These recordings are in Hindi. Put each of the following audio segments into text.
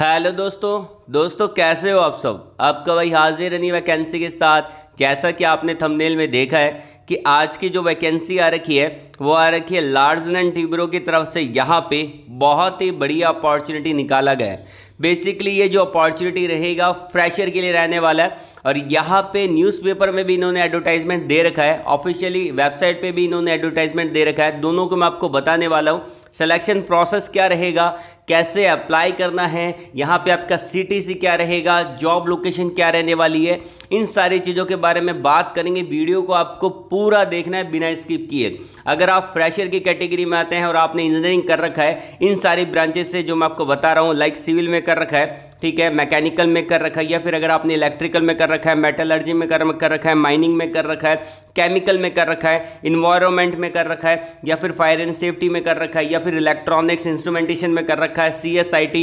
हेलो दोस्तों दोस्तों कैसे हो आप सब आपका भाई हाजिर रनी वैकेंसी के साथ जैसा कि आपने थंबनेल में देखा है कि आज की जो वैकेंसी आ रखी है वो आ रखी है लार्ज एंड टिब्रो की तरफ से यहाँ पे बहुत ही बढ़िया अपॉर्चुनिटी निकाला गया है बेसिकली ये जो अपॉर्चुनिटी रहेगा फ्रेशर के लिए रहने वाला है और यहाँ पे न्यूज़पेपर में भी इन्होंने एडवर्टाइजमेंट दे रखा है ऑफिशियली वेबसाइट पे भी इन्होंने एडवर्टाइजमेंट दे रखा है दोनों को मैं आपको बताने वाला हूँ सिलेक्शन प्रोसेस क्या रहेगा कैसे अप्लाई करना है यहाँ पे आपका सीटीसी क्या रहेगा जॉब लोकेशन क्या रहने वाली है इन सारी चीज़ों के बारे में बात करेंगे वीडियो को आपको पूरा देखना है बिना स्किप किए अगर आप फ्रेशर की कैटेगरी में आते हैं और आपने इंजीनियरिंग कर रखा है इन सारी ब्रांचेस से जो मैं आपको बता रहा हूँ लाइक सिविल में कर रखा है ठीक है मैकेनिकल में कर रखा है या फिर अगर आपने इलेक्ट्रिकल में कर रखा है मेटलर्जी में कर कर रखा है माइनिंग में कर रखा है केमिकल में कर रखा है इन्वायरमेंट में कर रखा है या फिर फायर एंड सेफ्टी में कर रखा है या फिर इलेक्ट्रॉनिक्स इंस्ट्रूमेंटेशन में कर रखा है सी एस आई टी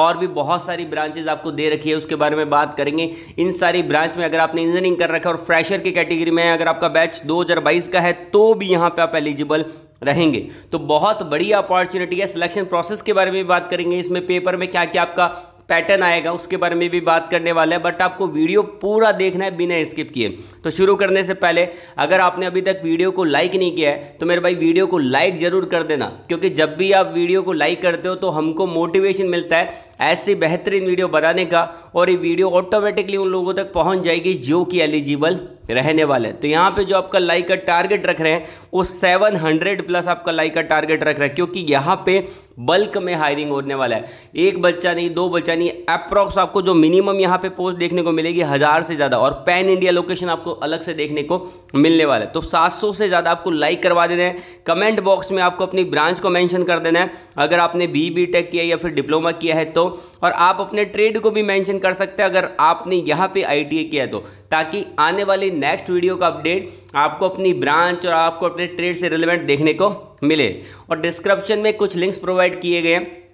और भी बहुत सारी ब्रांचेज आपको दे रखी है उसके बारे में बात करेंगे इन सारी ब्रांच में अगर आपने इंजीनियरिंग कर रखा है और फ्रेशर की कैटेगरी में अगर आपका बैच 2022 का है तो भी यहाँ पर आप एलिजिबल रहेंगे तो बहुत बड़ी अपॉर्चुनिटी है सिलेक्शन प्रोसेस के बारे में भी बात करेंगे इसमें पेपर में क्या क्या आपका पैटर्न आएगा उसके बारे में भी बात करने वाले हैं बट आपको वीडियो पूरा देखना है बिना स्किप किए तो शुरू करने से पहले अगर आपने अभी तक वीडियो को लाइक नहीं किया है तो मेरे भाई वीडियो को लाइक ज़रूर कर देना क्योंकि जब भी आप वीडियो को लाइक करते हो तो हमको मोटिवेशन मिलता है ऐसी बेहतरीन वीडियो बनाने का और ये वीडियो ऑटोमेटिकली उन लोगों तक पहुंच जाएगी जो कि एलिजिबल रहने वाले तो यहाँ पे जो आपका लाइक का टारगेट रख रहे हैं वो 700 प्लस आपका लाइक का टारगेट रख रहे हैं क्योंकि यहाँ पे बल्क में हायरिंग होने वाला है एक बच्चा नहीं दो बच्चा नहीं अप्रॉक्स आपको जो मिनिमम यहाँ पे पोस्ट देखने को मिलेगी हज़ार से ज़्यादा और पैन इंडिया लोकेशन आपको अलग से देखने को मिलने वाला है तो सौ से ज़्यादा आपको लाइक करवा देना है कमेंट बॉक्स में आपको अपनी ब्रांच को मैंशन कर देना है अगर आपने बी बी टेक किया या फिर डिप्लोमा किया है तो और आप अपने ट्रेड को भी मैंशन कर सकते हैं अगर आपने यहाँ पर आई किया है तो ताकि आने वाली नेक्स्ट वीडियो का अपडेट आपको अपनी ब्रांच और आपको अपने ट्रेड से रिलेवेंट देखने को मिले और डिस्क्रिप्शन में कुछ लिंक्स प्रोवाइड किए गए हैं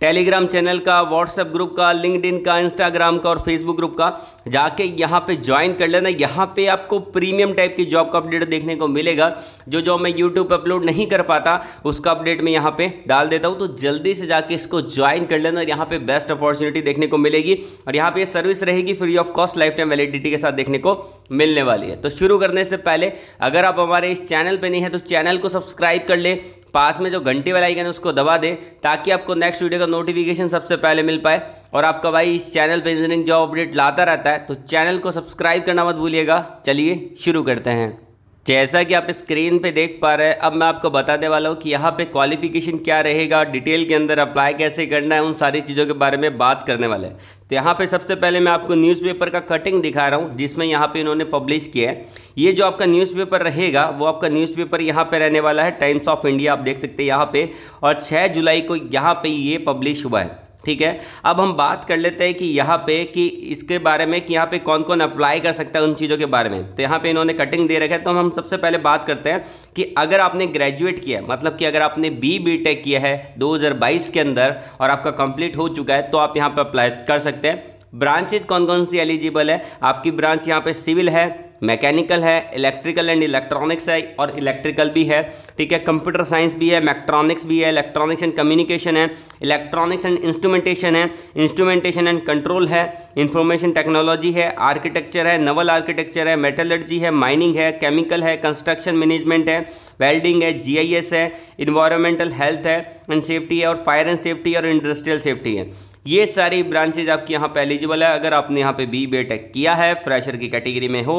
टेलीग्राम चैनल का व्हाट्सएप ग्रुप का लिंकड का इंस्टाग्राम का और फेसबुक ग्रुप का जाके यहाँ पे ज्वाइन कर लेना यहाँ पे आपको प्रीमियम टाइप की जॉब का अपडेट देखने को मिलेगा जो जो मैं यूट्यूब पे अपलोड नहीं कर पाता उसका अपडेट मैं यहाँ पे डाल देता हूँ तो जल्दी से जाके इसको ज्वाइन कर लेना और यहाँ पर बेस्ट अपॉर्चुनिटी देखने को मिलेगी और यहाँ पे सर्विस रहेगी free of cost lifetime validity के साथ देखने को मिलने वाली है तो शुरू करने से पहले अगर आप हमारे इस चैनल पर नहीं है तो चैनल को सब्सक्राइब कर लें पास में जो घंटी वाला आइकन है उसको दबा दें ताकि आपको नेक्स्ट वीडियो का नोटिफिकेशन सबसे पहले मिल पाए और आपका भाई इस चैनल पर इंजीनियरिंग जॉब अपडेट लाता रहता है तो चैनल को सब्सक्राइब करना मत भूलिएगा चलिए शुरू करते हैं जैसा कि आप स्क्रीन पे देख पा रहे हैं अब मैं आपको बताने वाला हूँ कि यहाँ पे क्वालिफिकेशन क्या रहेगा डिटेल के अंदर अप्लाई कैसे करना है उन सारी चीज़ों के बारे में बात करने वाले हैं तो यहाँ पे सबसे पहले मैं आपको न्यूज़पेपर का कटिंग दिखा रहा हूँ जिसमें यहाँ पे इन्होंने पब्लिश किया है ये जो आपका न्यूज़पेपर रहेगा वो आपका न्यूज़पेपर यहाँ पे रहने वाला है टाइम्स ऑफ इंडिया आप देख सकते हैं यहाँ पे और छः जुलाई को यहाँ पे ये पब्लिश हुआ है ठीक है अब हम बात कर लेते हैं कि यहाँ पे कि इसके बारे में कि यहाँ पे कौन कौन अप्लाई कर सकता है उन चीज़ों के बारे में तो यहाँ पे इन्होंने कटिंग दे रखा है तो हम सबसे पहले बात करते हैं कि अगर आपने ग्रेजुएट किया है मतलब कि अगर आपने बी बी टेक किया है 2022 के अंदर और आपका कंप्लीट हो चुका है तो आप यहाँ पर अप्लाई कर सकते हैं ब्रांचेज कौन कौन सी एलिजिबल है आपकी ब्रांच यहाँ पर सिविल है मैकेनिकल है इलेक्ट्रिकल एंड इलेक्ट्रॉनिक्स है और इलेक्ट्रिकल भी है ठीक है कंप्यूटर साइंस भी है मैक्ट्रॉनिक्स भी है इलेक्ट्रॉनिक्स एंड कम्युनिकेशन है इलेक्ट्रॉनिक्स एंड इंस्ट्रूमेंटेशन है इंस्ट्रूमेंटेशन एंड कंट्रोल है इंफॉर्मेशन टेक्नोलॉजी है आर्किटेक्चर है नवल आर्किटेक्चर है मेटलर्जी है माइनिंग है केमिकल है कंस्ट्रक्शन मैनेजमेंट है वेल्डिंग है जी है इन्वायरमेंटल हेल्थ है एंड सेफ्टी है और फायर एंड सेफ्टी और इंडस्ट्रियल सेफ्टी है ये सारी ब्रांचेज आपके यहाँ पे एलिजिबल है अगर आपने यहाँ पे बी बे टेक किया है फ्रेशर की कैटेगरी में हो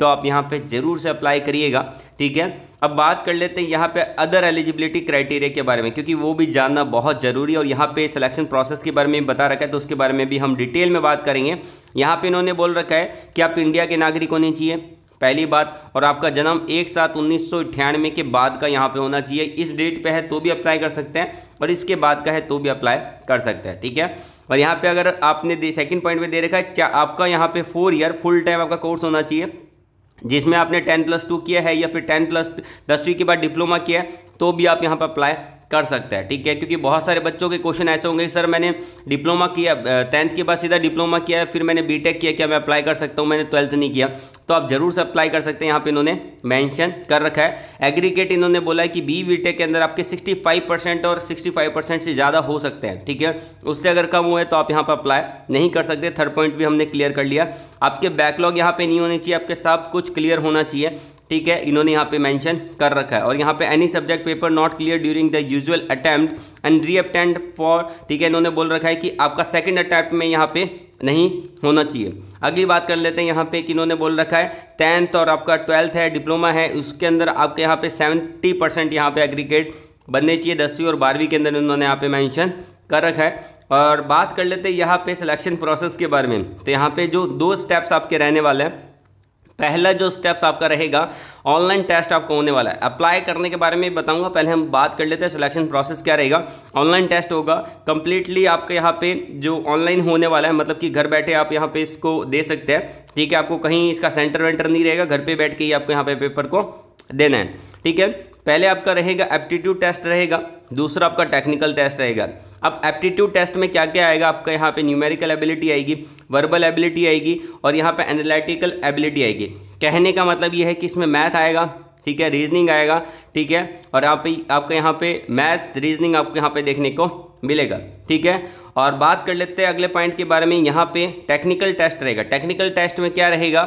तो आप यहाँ पे ज़रूर से अप्लाई करिएगा ठीक है अब बात कर लेते हैं यहाँ पे अदर एलिजिबिलिटी क्राइटेरिया के बारे में क्योंकि वो भी जानना बहुत ज़रूरी है और यहाँ पे सिलेक्शन प्रोसेस के बारे में बता रखा है तो उसके बारे में भी हम डिटेल में बात करेंगे यहाँ पे इन्होंने बोल रखा है कि आप इंडिया के नागरिक होने चाहिए पहली बात और आपका जन्म एक सात उन्नीस के बाद का यहाँ पे होना चाहिए इस डेट पे है तो भी अप्लाई कर सकते हैं और इसके बाद का है तो भी अप्लाई कर सकते हैं ठीक है और यहाँ पे अगर आपने सेकंड पॉइंट में दे रखा है आपका यहाँ पे फोर ईयर फुल टाइम आपका कोर्स होना चाहिए जिसमें आपने टेन प्लस टू किया है या फिर टेन प्लस दसवीं के बाद डिप्लोमा किया है तो भी आप यहाँ पर अप्लाई कर सकता है ठीक है क्योंकि बहुत सारे बच्चों के क्वेश्चन ऐसे होंगे सर मैंने डिप्लोमा किया टेंथ के बाद सीधा डिप्लोमा किया फिर मैंने बीटेक किया क्या मैं अप्लाई कर सकता हूँ मैंने ट्वेल्थ नहीं किया तो आप जरूर से अप्लाई कर सकते हैं यहाँ पे इन्होंने मेंशन कर रखा है एग्रीगेट इन्होंने बोला है कि बी वी के अंदर आपके 65 परसेंट और 65 परसेंट से ज़्यादा हो सकते हैं ठीक है उससे अगर कम हुए तो आप यहाँ पर अप्लाई नहीं कर सकते थर्ड पॉइंट भी हमने क्लियर कर लिया आपके बैकलॉग यहाँ पे नहीं होने चाहिए आपके सब कुछ क्लियर होना चाहिए ठीक है इन्होंने यहाँ पे मेंशन कर रखा है और यहाँ पे any subject paper not clear during the usual attempt and reattempt for ठीक है इन्होंने बोल रखा है कि आपका सेकंड अटैम्प्ट में यहाँ पे नहीं होना चाहिए अगली बात कर लेते हैं यहाँ पे कि इन्होंने बोल रखा है टेंथ और आपका ट्वेल्थ है डिप्लोमा है उसके अंदर आपके यहाँ पे सेवेंटी परसेंट यहाँ पे एग्रीगेट बनने चाहिए दसवीं और बारहवीं के अंदर इन्होंने यहाँ पे मैंशन कर रखा है और बात कर लेते हैं यहाँ पे सिलेक्शन प्रोसेस के बारे में तो यहाँ पे जो दो स्टेप्स आपके रहने वाले हैं पहला जो स्टेप्स आपका रहेगा ऑनलाइन टेस्ट आपको होने वाला है अप्लाई करने के बारे में बताऊंगा पहले हम बात कर लेते हैं सिलेक्शन प्रोसेस क्या रहेगा ऑनलाइन टेस्ट होगा कंप्लीटली आपके यहाँ पे जो ऑनलाइन होने वाला है मतलब कि घर बैठे आप यहाँ पे इसको दे सकते हैं ठीक है आपको कहीं इसका सेंटर वेंटर नहीं रहेगा घर पर बैठ के ही आपको यहाँ पे पेपर को देना है ठीक है पहले आपका रहेगा एप्टीट्यूड टेस्ट रहेगा दूसरा आपका टेक्निकल टेस्ट रहेगा अब एप्टीट्यूड टेस्ट में क्या क्या आएगा आपका यहाँ पे न्यूमेरिकल एबिलिटी आएगी वर्बल एबिलिटी आएगी और यहाँ पे एनालिटिकल एबिलिटी आएगी कहने का मतलब ये है कि इसमें मैथ आएगा ठीक है रीजनिंग आएगा ठीक है और आप आपके यहाँ पे मैथ रीजनिंग आपको यहाँ पे देखने को मिलेगा ठीक है और बात कर लेते हैं अगले पॉइंट के बारे में यहाँ पे टेक्निकल टेस्ट रहेगा टेक्निकल टेस्ट में क्या रहेगा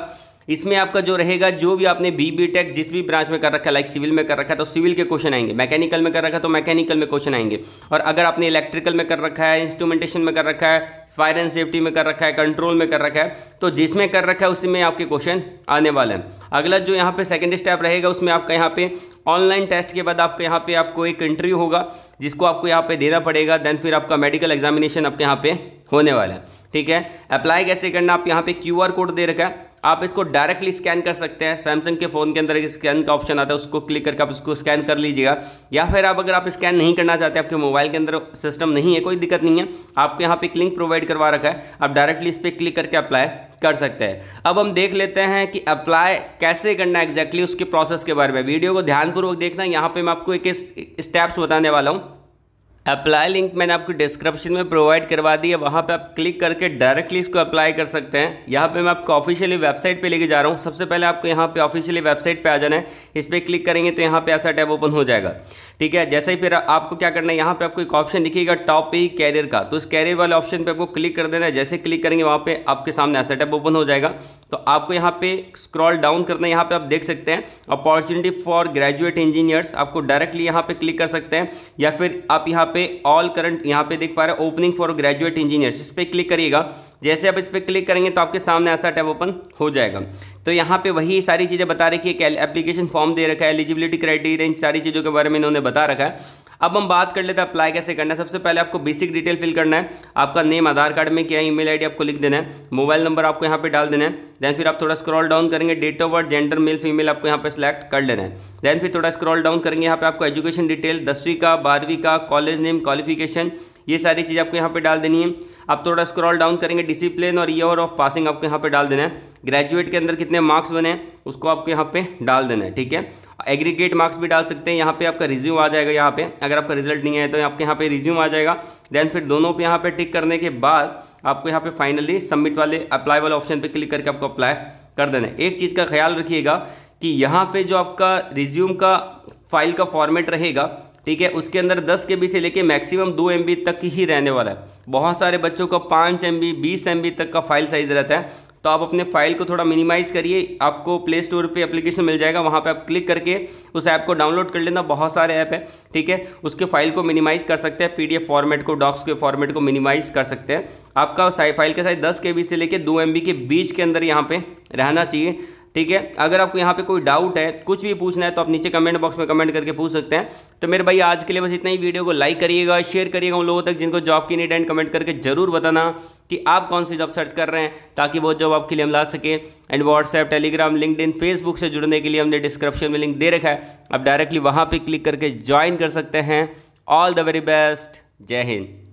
इसमें आपका जो रहेगा जो भी आपने बी बी टेक जिस भी ब्रांच में कर रखा है लाइक सिविल में कर रखा है तो सिविल के क्वेश्चन आएंगे मैकेनिकल में कर रखा है तो मैकेनिकल में क्वेश्चन आएंगे और अगर आपने इलेक्ट्रिकल में कर रखा है इंस्ट्रूमेंटेशन में कर रखा है फायर एंड सेफ्टी में कर रखा है कंट्रोल में कर रखा है तो जिसमें कर रखा है उसी में आपके क्वेश्चन आने वाले हैं अगला जो यहाँ पे सेकेंड स्टेप रहेगा उसमें आपका यहाँ पे ऑनलाइन टेस्ट के बाद आपके यहाँ पे आपको एक इंटरव्यू होगा जिसको आपको यहाँ पे देना पड़ेगा देन फिर आपका मेडिकल एग्जामिनेशन आपके यहाँ पे होने वाला है ठीक है अप्लाई कैसे करना आप यहाँ पे आर कोड दे रखा है आप इसको डायरेक्टली स्कैन कर सकते हैं सैमसंग के फ़ोन के अंदर एक स्कैन का ऑप्शन आता है उसको क्लिक करके आप इसको स्कैन कर लीजिएगा या फिर आप अगर आप स्कैन नहीं करना चाहते आपके मोबाइल के अंदर सिस्टम नहीं है कोई दिक्कत नहीं है आपको यहाँ पे एक लिंक प्रोवाइड करवा रखा है आप डायरेक्टली इस पर क्लिक करके अप्लाई कर सकते हैं अब हम देख लेते हैं कि अप्लाई कैसे करना है एग्जैक्टली उसके प्रोसेस के बारे में वीडियो को ध्यानपूर्वक देखना यहाँ पर मैं आपको एक स्टेप्स बताने वाला हूँ अप्लाई लिंक मैंने आपको डिस्क्रिप्शन में प्रोवाइड करवा दी है वहाँ पे आप क्लिक करके डायरेक्टली इसको अप्लाई कर सकते हैं यहाँ पे मैं आपको ऑफिशियली वेबसाइट पे लेके जा रहा हूँ सबसे पहले आपको यहाँ पे ऑफिशियली वेबसाइट पे आ जाना है इस पर क्लिक करेंगे तो यहाँ पे ऐसा टैब ओपन हो जाएगा ठीक है जैसे ही फिर आपको क्या करना है यहाँ पर आपको एक ऑप्शन दिखेगा टॉप पे कैरियर का तो उस कैरियर वाले ऑप्शन पर आपको क्लिक कर देना है जैसे क्लिक करेंगे वहाँ पर आपके सामने ऐसा टैब ओपन हो जाएगा तो आपको यहाँ पे स्क्रॉल डाउन करना है यहाँ पे आप देख सकते हैं अपॉर्चुनिटी फॉर ग्रेजुएट इंजीनियर्स आपको डायरेक्टली यहाँ पे क्लिक कर सकते हैं या फिर आप यहाँ पे ऑल करंट यहाँ पे देख पा रहे हैं ओपनिंग फॉर ग्रेजुएट इंजीनियर्स इस पर क्लिक करिएगा जैसे आप इस पर क्लिक करेंगे तो आपके सामने ऐसा टैब ओपन हो जाएगा तो यहाँ पे वही सारी चीज़ें बता रखी है कि एप्लीकेशन फॉर्म दे रखा है एलिजिबिलिटी क्राइटेरिया इन सारी चीज़ों के बारे में इन्होंने बता रखा है अब हम बात कर लेते हैं अप्लाई कैसे करना है सबसे पहले आपको बेसिक डिटेल फिल करना है आपका नेम आधार कार्ड में क्या ईमेल आईडी आपको लिख देना है मोबाइल नंबर आपको यहाँ पे डाल देना है देन फिर आप थोड़ा स्क्रॉल डाउन करेंगे date of birth gender male female आपको यहाँ पे सिलेक्ट कर लेना है देन फिर थोड़ा स्क्रॉल डाउन करेंगे यहाँ पे आपको एजुकेशन डिटेल दसवीं का बारहवीं का कॉलेज नेम क्वालिफिकेशन ये सारी चीज़ आपको यहाँ पे डाल देनी है आप थोड़ा स्क्रॉल डाउन करेंगे डिसिप्लिन और ईयर ऑफ पासिंग आपको यहाँ पे डाल देना है ग्रेजुएट के अंदर कितने मार्क्स बने उसको आपको यहाँ पे डाल देना है ठीक है एग्रीगेट मार्क्स भी डाल सकते हैं यहाँ पे आपका रिज्यूम आ जाएगा यहाँ पे अगर आपका रिजल्ट नहीं आया तो आपके यहाँ पे रिज्यूम आ जाएगा देन फिर दोनों पे यहाँ पे टिक करने के बाद आपको यहाँ पे फाइनली सबमिट वाले अप्लाई वाले ऑप्शन पे क्लिक करके आपको अप्लाई कर देना है एक चीज़ का ख्याल रखिएगा कि यहाँ पर जो आपका रिज्यूम का फाइल का फॉर्मेट रहेगा ठीक है उसके अंदर दस के बी से लेके मैक्सिमम दो एम तक ही रहने वाला है बहुत सारे बच्चों का पाँच एम बी बीस एम तक का फाइल साइज़ रहता है तो आप अपने फाइल को थोड़ा मिनिमाइज़ करिए आपको प्ले स्टोर पे एप्लीकेशन मिल जाएगा वहाँ पे आप क्लिक करके उस ऐप को डाउनलोड कर लेना बहुत सारे ऐप हैं ठीक है उसके फाइल को मिनिमाइज़ कर सकते हैं पीडीएफ फॉर्मेट को डॉक्स के फॉर्मेट को मिनिमाइज़ कर सकते हैं आपका फाइल के साइज दस के से लेकर दो एम के बीच के अंदर यहाँ पर रहना चाहिए ठीक है अगर आपको यहाँ पे कोई डाउट है कुछ भी पूछना है तो आप नीचे कमेंट बॉक्स में कमेंट करके पूछ सकते हैं तो मेरे भाई आज के लिए बस इतना ही वीडियो को लाइक करिएगा शेयर करिएगा उन लोगों तक जिनको जॉब की नीड एंड कमेंट करके जरूर बताना कि आप कौन सी जॉब सर्च कर रहे हैं ताकि वो जॉब आपके लिए हम ला सके and WhatsApp Telegram LinkedIn Facebook से जुड़ने के लिए हमने डिस्क्रिप्शन में लिंक दे रखा है आप डायरेक्टली वहाँ पर क्लिक करके ज्वाइन कर सकते हैं ऑल द वेरी बेस्ट जय हिंद